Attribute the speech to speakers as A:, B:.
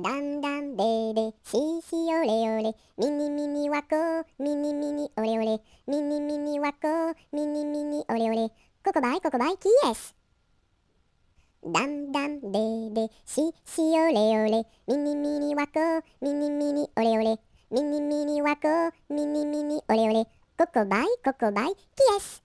A: だんだんベイベーシシオレオレミニミニワコミニミニオレオレミニミニワコミニミニオレオレここバいここばいキエスだんだんベイベーシシオレオレミニミニワコミニミニオレオレミニミニワコミニミニオレオレここばいここばいキエス